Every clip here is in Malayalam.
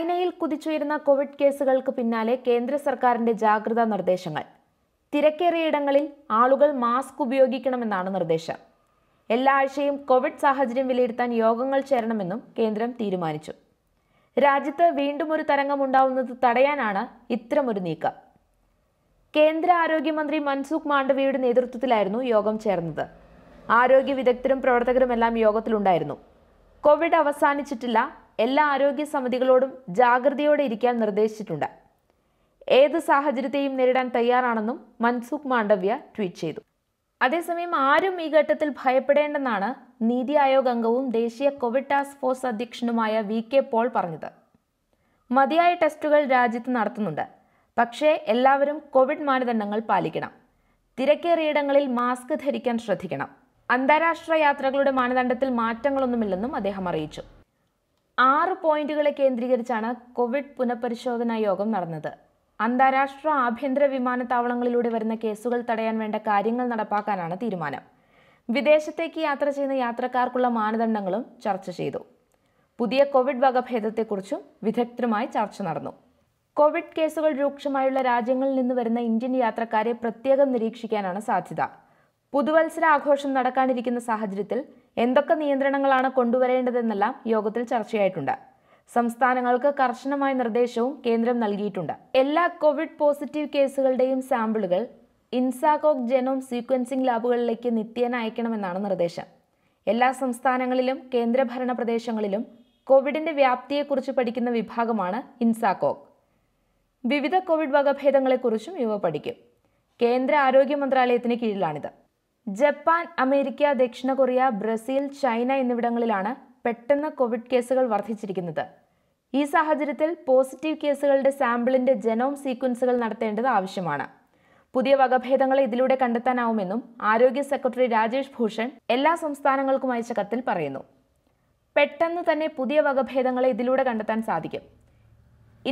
ചൈനയിൽ കുതിച്ചുയരുന്ന കോവിഡ് കേസുകൾക്ക് പിന്നാലെ കേന്ദ്ര സർക്കാരിന്റെ ജാഗ്രതാ നിർദ്ദേശങ്ങൾ തിരക്കേറിയ ഇടങ്ങളിൽ ആളുകൾ മാസ്ക് ഉപയോഗിക്കണമെന്നാണ് നിർദ്ദേശം എല്ലാ ആഴ്ചയും കോവിഡ് സാഹചര്യം വിലയിരുത്താൻ യോഗങ്ങൾ ചേരണമെന്നും കേന്ദ്രം തീരുമാനിച്ചു രാജ്യത്ത് വീണ്ടും ഒരു തരംഗം ഉണ്ടാവുന്നത് തടയാനാണ് ഇത്തരമൊരു നീക്കം കേന്ദ്ര ആരോഗ്യമന്ത്രി മൻസുഖ് മാണ്ഡവിയുടെ നേതൃത്വത്തിലായിരുന്നു യോഗം ചേർന്നത് ആരോഗ്യ വിദഗ്ധരും പ്രവർത്തകരുമെല്ലാം യോഗത്തിലുണ്ടായിരുന്നു കോവിഡ് അവസാനിച്ചിട്ടില്ല എല്ലാ ആരോഗ്യ സമിതികളോടും ജാഗ്രതയോടെ ഇരിക്കാൻ നിർദ്ദേശിച്ചിട്ടുണ്ട് ഏത് സാഹചര്യത്തെയും നേരിടാൻ തയ്യാറാണെന്നും മൻസുഖ് മാണ്ഡവ്യ ട്വീറ്റ് ചെയ്തു അതേസമയം ആരും ഈ ഘട്ടത്തിൽ ഭയപ്പെടേണ്ടെന്നാണ് നീതി ആയോഗ് അംഗവും ദേശീയ കോവിഡ് ടാസ്ക് ഫോഴ്സ് അധ്യക്ഷനുമായ വി കെ പോൾ പറഞ്ഞത് മതിയായ ടെസ്റ്റുകൾ രാജ്യത്ത് നടത്തുന്നുണ്ട് പക്ഷേ എല്ലാവരും കോവിഡ് മാനദണ്ഡങ്ങൾ പാലിക്കണം തിരക്കേറിയയിടങ്ങളിൽ മാസ്ക് ധരിക്കാൻ ശ്രദ്ധിക്കണം അന്താരാഷ്ട്ര യാത്രകളുടെ മാനദണ്ഡത്തിൽ മാറ്റങ്ങളൊന്നുമില്ലെന്നും അദ്ദേഹം അറിയിച്ചു ആറ് പോയിന്റുകളെ കേന്ദ്രീകരിച്ചാണ് കോവിഡ് പുനഃപരിശോധനാ യോഗം നടന്നത് അന്താരാഷ്ട്ര ആഭ്യന്തര വിമാനത്താവളങ്ങളിലൂടെ വരുന്ന കേസുകൾ തടയാൻ വേണ്ട കാര്യങ്ങൾ നടപ്പാക്കാനാണ് തീരുമാനം വിദേശത്തേക്ക് യാത്ര ചെയ്യുന്ന യാത്രക്കാർക്കുള്ള മാനദണ്ഡങ്ങളും ചർച്ച ചെയ്തു പുതിയ കോവിഡ് വകഭേദത്തെക്കുറിച്ചും വിദഗ്ധരുമായി ചർച്ച നടന്നു കോവിഡ് കേസുകൾ രൂക്ഷമായുള്ള രാജ്യങ്ങളിൽ നിന്ന് വരുന്ന ഇന്ത്യൻ യാത്രക്കാരെ പ്രത്യേകം നിരീക്ഷിക്കാനാണ് സാധ്യത പുതുവത്സരാഘോഷം നടക്കാനിരിക്കുന്ന സാഹചര്യത്തിൽ എന്തൊക്കെ നിയന്ത്രണങ്ങളാണ് കൊണ്ടുവരേണ്ടതെന്നെല്ലാം യോഗത്തിൽ ചർച്ചയായിട്ടുണ്ട് സംസ്ഥാനങ്ങൾക്ക് കർശനമായ നിർദ്ദേശവും കേന്ദ്രം നൽകിയിട്ടുണ്ട് എല്ലാ കോവിഡ് പോസിറ്റീവ് കേസുകളുടെയും സാമ്പിളുകൾ ഇൻസാകോക് ജെനോം സീക്വൻസിംഗ് ലാബുകളിലേക്ക് നിത്യേന അയക്കണമെന്നാണ് നിർദ്ദേശം എല്ലാ സംസ്ഥാനങ്ങളിലും കേന്ദ്രഭരണ പ്രദേശങ്ങളിലും കോവിഡിന്റെ വ്യാപ്തിയെക്കുറിച്ച് പഠിക്കുന്ന വിഭാഗമാണ് ഇൻസാകോക് വിവിധ കോവിഡ് വകഭേദങ്ങളെക്കുറിച്ചും ഇവ പഠിക്കും കേന്ദ്ര ആരോഗ്യ മന്ത്രാലയത്തിന് കീഴിലാണിത് ജപ്പാൻ അമേരിക്ക ദക്ഷിണ കൊറിയ ബ്രസീൽ ചൈന എന്നിവിടങ്ങളിലാണ് പെട്ടെന്ന് കോവിഡ് കേസുകൾ വർദ്ധിച്ചിരിക്കുന്നത് ഈ സാഹചര്യത്തിൽ പോസിറ്റീവ് കേസുകളുടെ സാമ്പിളിന്റെ ജനോം സീക്വൻസുകൾ നടത്തേണ്ടത് ആവശ്യമാണ് പുതിയ വകഭേദങ്ങളെ ഇതിലൂടെ കണ്ടെത്താനാവുമെന്നും ആരോഗ്യ സെക്രട്ടറി രാജേഷ് ഭൂഷൺ എല്ലാ സംസ്ഥാനങ്ങൾക്കും അയച്ച കത്തിൽ പറയുന്നു പെട്ടെന്ന് തന്നെ പുതിയ വകഭേദങ്ങളെ ഇതിലൂടെ കണ്ടെത്താൻ സാധിക്കും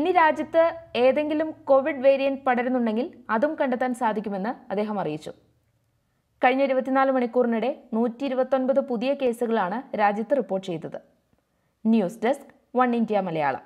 ഇനി രാജ്യത്ത് ഏതെങ്കിലും കോവിഡ് വേരിയന്റ് പടരുന്നുണ്ടെങ്കിൽ അതും കണ്ടെത്താൻ സാധിക്കുമെന്ന് അദ്ദേഹം അറിയിച്ചു കഴിഞ്ഞ ഇരുപത്തിനാല് മണിക്കൂറിനിടെ നൂറ്റി ഇരുപത്തൊൻപത് പുതിയ കേസുകളാണ് രാജ്യത്ത് റിപ്പോർട്ട് ചെയ്തത് news desk one India Malayalam